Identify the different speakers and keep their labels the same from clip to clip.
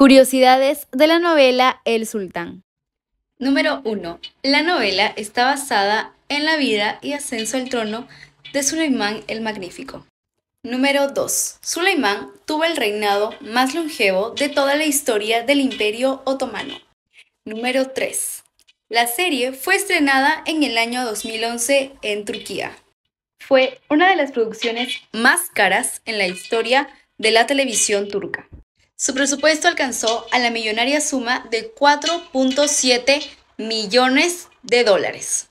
Speaker 1: Curiosidades de la novela El Sultán. Número 1. La novela está basada en la vida y ascenso al trono de Suleimán el Magnífico. Número 2. Suleimán tuvo el reinado más longevo de toda la historia del Imperio Otomano. Número 3. La serie fue estrenada en el año 2011 en Turquía. Fue una de las producciones más caras en la historia de la televisión turca. Su presupuesto alcanzó a la millonaria suma de 4.7 millones de dólares.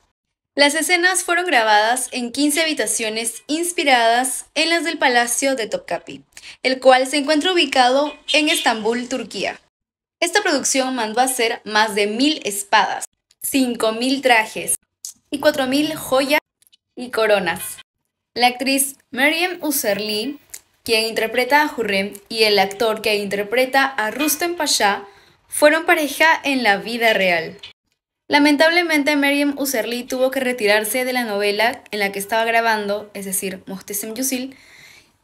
Speaker 1: Las escenas fueron grabadas en 15 habitaciones inspiradas en las del Palacio de Topkapi, el cual se encuentra ubicado en Estambul, Turquía. Esta producción mandó a hacer más de mil espadas, 5.000 trajes y 4.000 joyas y coronas. La actriz Mariam Userli quien interpreta a Jurem y el actor que interpreta a Rustem Pasha fueron pareja en la vida real. Lamentablemente, Meriem Userli tuvo que retirarse de la novela en la que estaba grabando, es decir, Mostesem Yusil,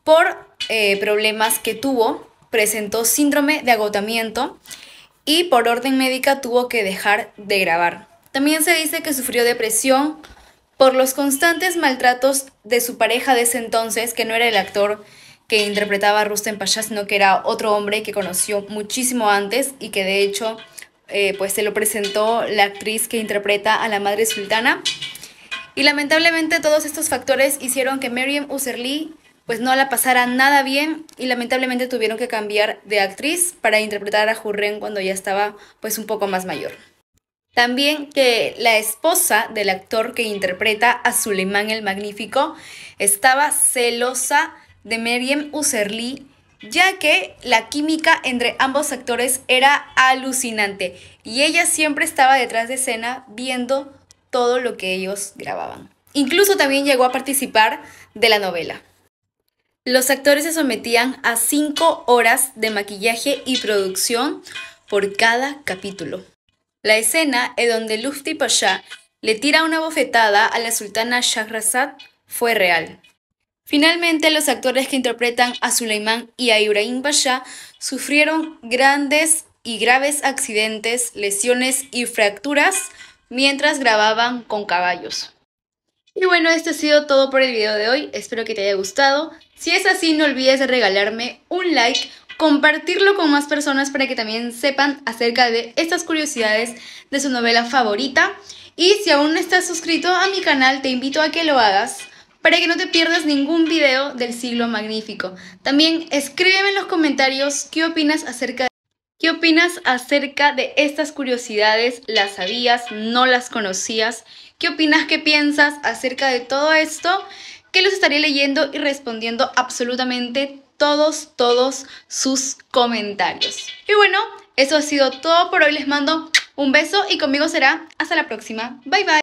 Speaker 1: por eh, problemas que tuvo, presentó síndrome de agotamiento y por orden médica tuvo que dejar de grabar. También se dice que sufrió depresión por los constantes maltratos de su pareja de ese entonces, que no era el actor que interpretaba a Rustem Pasha, sino que era otro hombre que conoció muchísimo antes y que de hecho eh, pues se lo presentó la actriz que interpreta a la madre sultana. Y lamentablemente todos estos factores hicieron que Miriam Userli pues no la pasara nada bien y lamentablemente tuvieron que cambiar de actriz para interpretar a Jurren cuando ya estaba pues un poco más mayor. También que la esposa del actor que interpreta a Suleimán el Magnífico estaba celosa de Meriem Userli, ya que la química entre ambos actores era alucinante y ella siempre estaba detrás de escena viendo todo lo que ellos grababan. Incluso también llegó a participar de la novela. Los actores se sometían a cinco horas de maquillaje y producción por cada capítulo. La escena en donde Lufti Pasha le tira una bofetada a la sultana Shahrazad fue real. Finalmente, los actores que interpretan a Suleimán y a Ibrahim Pasha sufrieron grandes y graves accidentes, lesiones y fracturas mientras grababan con caballos. Y bueno, esto ha sido todo por el video de hoy, espero que te haya gustado. Si es así, no olvides de regalarme un like, compartirlo con más personas para que también sepan acerca de estas curiosidades de su novela favorita. Y si aún no estás suscrito a mi canal, te invito a que lo hagas para que no te pierdas ningún video del siglo magnífico. También escríbeme en los comentarios qué opinas acerca de... ¿Qué opinas acerca de estas curiosidades? ¿Las sabías? ¿No las conocías? ¿Qué opinas? ¿Qué piensas acerca de todo esto? Que los estaré leyendo y respondiendo absolutamente todos, todos sus comentarios. Y bueno, eso ha sido todo por hoy. Les mando un beso y conmigo será hasta la próxima. Bye bye.